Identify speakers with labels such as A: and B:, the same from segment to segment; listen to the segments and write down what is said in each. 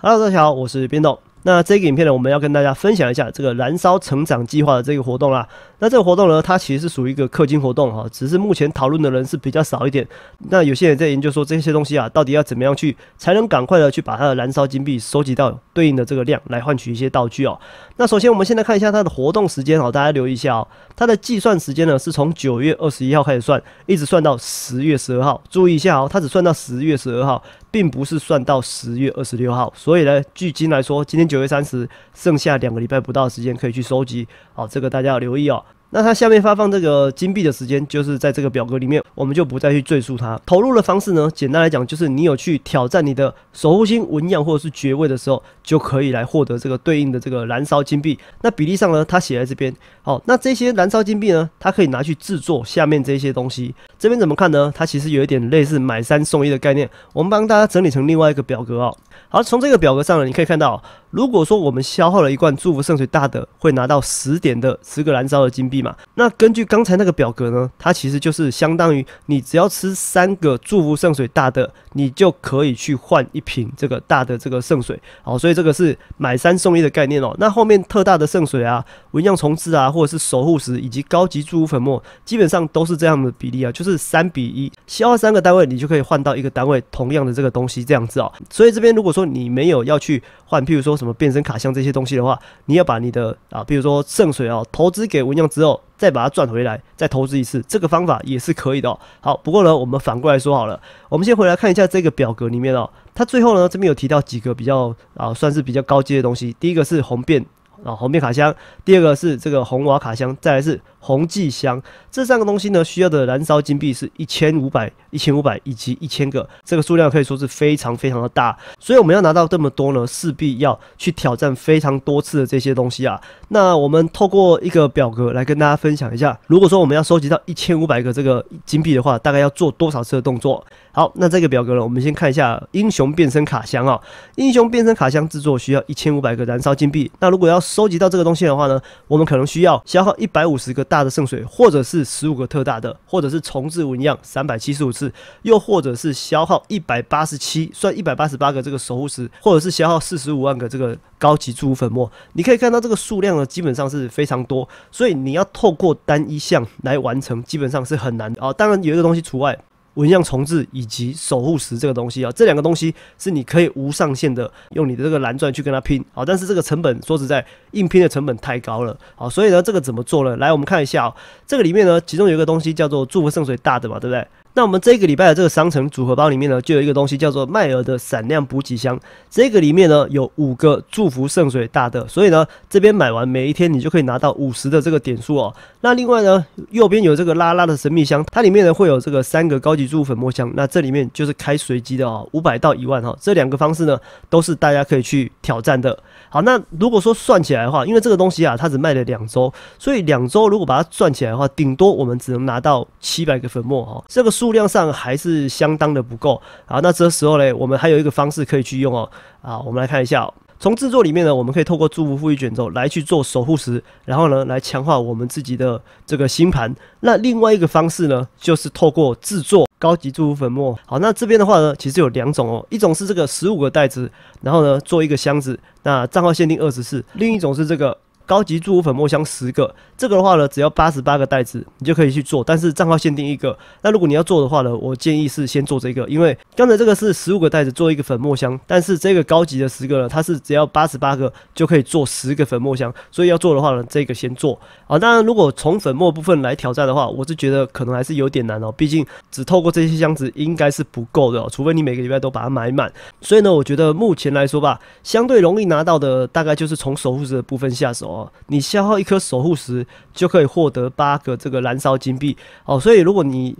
A: Hello，大家好，我是冰豆。那这个影片呢，我们要跟大家分享一下这个燃烧成长计划的这个活动啦。那这个活动呢，它其实是属于一个氪金活动哈，只是目前讨论的人是比较少一点。那有些人在研究说这些东西啊，到底要怎么样去才能赶快的去把它的燃烧金币收集到对应的这个量，来换取一些道具哦。那首先我们先来看一下它的活动时间哦，大家留意一下哦。它的计算时间呢，是从九月二十一号开始算，一直算到十月十二号。注意一下哦，它只算到十月十二号，并不是算到十月二十六号。所以呢，距今来说，今天九。九月三十，剩下两个礼拜不到的时间可以去收集，好，这个大家要留意哦。那它下面发放这个金币的时间，就是在这个表格里面，我们就不再去赘述它投入的方式呢。简单来讲，就是你有去挑战你的守护星纹样或者是爵位的时候，就可以来获得这个对应的这个燃烧金币。那比例上呢，它写在这边。好，那这些燃烧金币呢，它可以拿去制作下面这些东西。这边怎么看呢？它其实有一点类似买三送一的概念。我们帮大家整理成另外一个表格啊。好，从这个表格上呢，你可以看到，如果说我们消耗了一罐祝福圣水大的，会拿到十点的十个燃烧的金币嘛？那根据刚才那个表格呢，它其实就是相当于你只要吃三个祝福圣水大的，你就可以去换一瓶这个大的这个圣水。好，所以这个是买三送一的概念哦。那后面特大的圣水啊、纹样重置啊，或者是守护石以及高级祝福粉末，基本上都是这样的比例啊，就是三比一，消耗三个单位，你就可以换到一个单位同样的这个东西这样子啊。所以这边如果如果说你没有要去换，譬如说什么变身卡箱这些东西的话，你要把你的啊，譬如说圣水哦，投资给文样之后，再把它赚回来，再投资一次，这个方法也是可以的。好，不过呢，我们反过来说好了，我们先回来看一下这个表格里面哦，它最后呢这边有提到几个比较啊，算是比较高阶的东西。第一个是红变。啊，红面卡箱，第二个是这个红瓦卡箱，再来是红祭箱，这三个东西呢，需要的燃烧金币是一千五百、一千五百以及一千个，这个数量可以说是非常非常的大。所以我们要拿到这么多呢，势必要去挑战非常多次的这些东西啊。那我们透过一个表格来跟大家分享一下，如果说我们要收集到一千五百个这个金币的话，大概要做多少次的动作？好，那这个表格呢，我们先看一下英雄变身卡箱啊，英雄变身卡箱制作需要一千五百个燃烧金币，那如果要。收集到这个东西的话呢，我们可能需要消耗一百五十个大的圣水，或者是十五个特大的，或者是重置纹样三百七十五次，又或者是消耗一百八十七，算一百八十八个这个守护石，或者是消耗四十五万个这个高级祝福粉末。你可以看到这个数量呢，基本上是非常多，所以你要透过单一项来完成，基本上是很难啊。当然有一个东西除外。纹样重置以及守护石这个东西啊，这两个东西是你可以无上限的用你的这个蓝钻去跟它拼啊，但是这个成本说实在，硬拼的成本太高了好，所以呢，这个怎么做呢？来，我们看一下，这个里面呢，其中有一个东西叫做祝福圣水大的嘛，对不对？那我们这个礼拜的这个商城组合包里面呢，就有一个东西叫做麦尔的闪亮补给箱，这个里面呢有五个祝福圣水大的，所以呢这边买完每一天你就可以拿到五十的这个点数哦。那另外呢右边有这个拉拉的神秘箱，它里面呢会有这个三个高级祝福粉末箱，那这里面就是开随机的哦，五百到一万哈。这两个方式呢都是大家可以去挑战的。好，那如果说算起来的话，因为这个东西啊它只卖了两周，所以两周如果把它算起来的话，顶多我们只能拿到七百个粉末哈。这个。数量上还是相当的不够啊，那这时候呢，我们还有一个方式可以去用哦，啊，我们来看一下，从制作里面呢，我们可以透过祝福复予卷轴来去做守护石，然后呢，来强化我们自己的这个星盘。那另外一个方式呢，就是透过制作高级祝福粉末。好，那这边的话呢，其实有两种哦，一种是这个十五个袋子，然后呢做一个箱子，那账号限定二十四；另一种是这个。高级注入粉末箱十个，这个的话呢，只要八十八个袋子，你就可以去做。但是账号限定一个。那如果你要做的话呢，我建议是先做这个，因为刚才这个是十五个袋子做一个粉末箱，但是这个高级的十个呢，它是只要八十八个就可以做十个粉末箱。所以要做的话呢，这个先做啊。当然，如果从粉末部分来挑战的话，我是觉得可能还是有点难哦。毕竟只透过这些箱子应该是不够的，哦，除非你每个礼拜都把它买满。所以呢，我觉得目前来说吧，相对容易拿到的大概就是从守护者部分下手哦。你消耗一颗守护石，就可以获得八个这个燃烧金币。哦，所以如果你。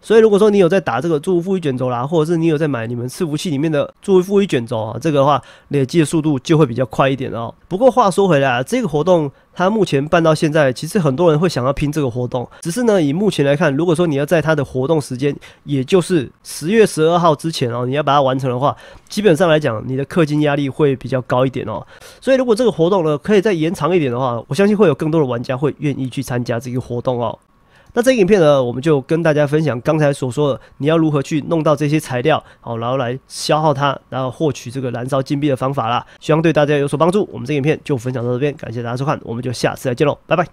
A: 所以如果说你有在打这个祝福卷轴啦，或者是你有在买你们伺服器里面的祝福卷轴啊，这个的话，累积的速度就会比较快一点哦。不过话说回来啊，这个活动它目前办到现在，其实很多人会想要拼这个活动。只是呢，以目前来看，如果说你要在它的活动时间，也就是十月十二号之前哦，你要把它完成的话，基本上来讲，你的氪金压力会比较高一点哦。所以如果这个活动呢，可以再延长一点的话，我相信会有更多的玩家会愿意去参加这个活动哦。那这个影片呢，我们就跟大家分享刚才所说的，你要如何去弄到这些材料，好，然后来消耗它，然后获取这个燃烧金币的方法啦。希望对大家有所帮助。我们这个影片就分享到这边，感谢大家收看，我们就下次再见喽，拜拜。